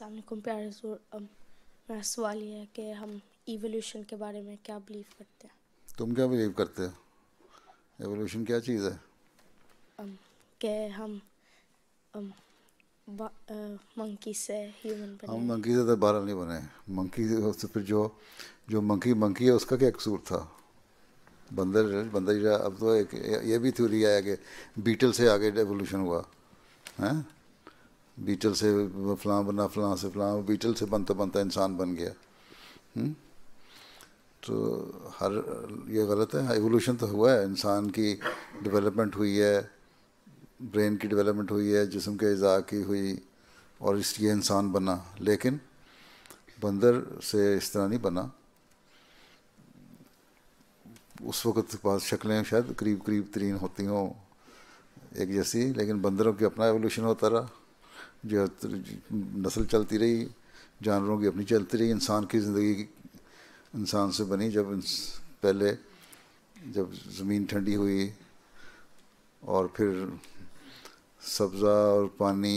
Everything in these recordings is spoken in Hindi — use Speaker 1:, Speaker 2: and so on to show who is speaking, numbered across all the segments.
Speaker 1: असलम प्यारे um, मेरा सवाल ये है कि हम इवोल्यूशन के बारे में क्या बिलीव करते हैं तुम क्या बिलीव करते हो एवोल्यूशन क्या चीज़ है um, के हम um, मंकी uh, से ह्यूमन बने हम मंकी से दोबारा तो नहीं बने मंकी से तो फिर जो जो मंकी मंकी है उसका क्या कसूर था बंदर बंदर अब तो एक ये भी थ्योरी आया कि बीटल से आगे एवोल्यूशन हुआ हैं बीटल से फलां बना फलां से फलां बीटल से बनता बनता इंसान बन गया हुँ? हम्म? तो हर ये गलत है एवोल्यूशन तो हुआ है इंसान की डेवलपमेंट हुई है ब्रेन की डेवलपमेंट हुई है जिसम के अज़ा की हुई और इसलिए इंसान बना लेकिन बंदर से इस तरह नहीं बना उस वक्त पास शक्लें शायद करीब करीब तरीन होती हों एक जैसी लेकिन बंदरों की अपना एवोल्यूशन होता रहा जो नस्ल चलती रही जानवरों की अपनी चलती रही इंसान की ज़िंदगी इंसान से बनी जब पहले जब ज़मीन ठंडी हुई और फिर सब्ज़ा और पानी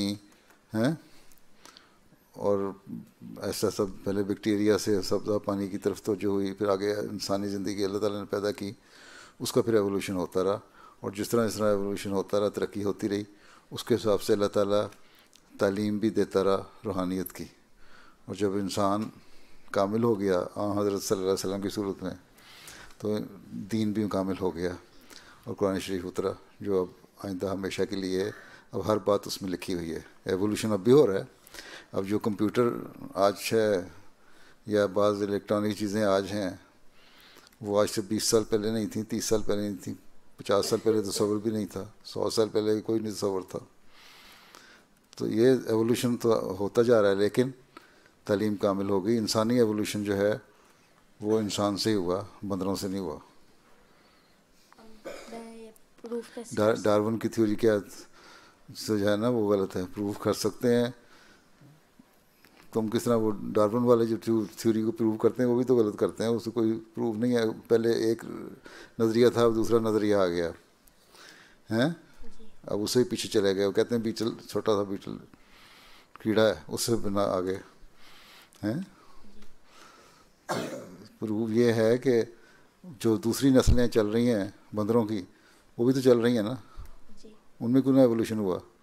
Speaker 1: हैं और ऐसा सब पहले बैक्टीरिया से सब्ज़ा पानी की तरफ तो जो हुई फिर आगे इंसानी ज़िंदगी अल्लाह ताला ने पैदा की उसका फिर एवोल्यूशन होता रहा और जिस तरह जिस तरह एवोल्यूशन होता रहा तरक्की होती रही उसके हिसाब से अल्लाह ताला तालीम भी देता रहा रूहानियत की और जब इंसान कामिल हो गया आ हज़रत सल्लल्लाहु अलैहि वसल्लम की सूरत में तो दीन भी कामिल हो गया और कुरान शरीफ उतरा जो अब आइंदा हमेशा के लिए अब हर बात उसमें लिखी हुई है एवोल्यूशन अब भी हो रहा है अब जो कंप्यूटर आज है या बाज़ इलेक्ट्रॉनिक चीज़ें आज हैं वो आज से बीस साल पहले नहीं थी तीस साल पहले नहीं थी पचास साल पहले तस्वर तो भी नहीं था सौ साल पहले कोई नहीं तस्वर था तो ये एवोल्यूशन तो होता जा रहा है लेकिन तलीम कामिल हो गई इंसानी एवोल्यूशन जो है वो इंसान से ही हुआ बंदरों से नहीं हुआ डार, की थ्योरी क्या जो है ना वो गलत है प्रूफ कर सकते हैं तुम किस तरह वो डार्वन वाले जो थ्योरी को प्रूव करते हैं वो भी तो गलत करते हैं उसको कोई प्रूफ नहीं है पहले एक नज़रिया था दूसरा नज़रिया आ गया हैं अब उसे भी पीछे चले गए वो कहते हैं बीटल छोटा सा बीटल कीड़ा है उससे बिना आगे हैं प्रूव ये है कि जो दूसरी नस्लें चल रही हैं बंदरों की वो भी तो चल रही हैं ना उनमें क्यों एवोल्यूशन हुआ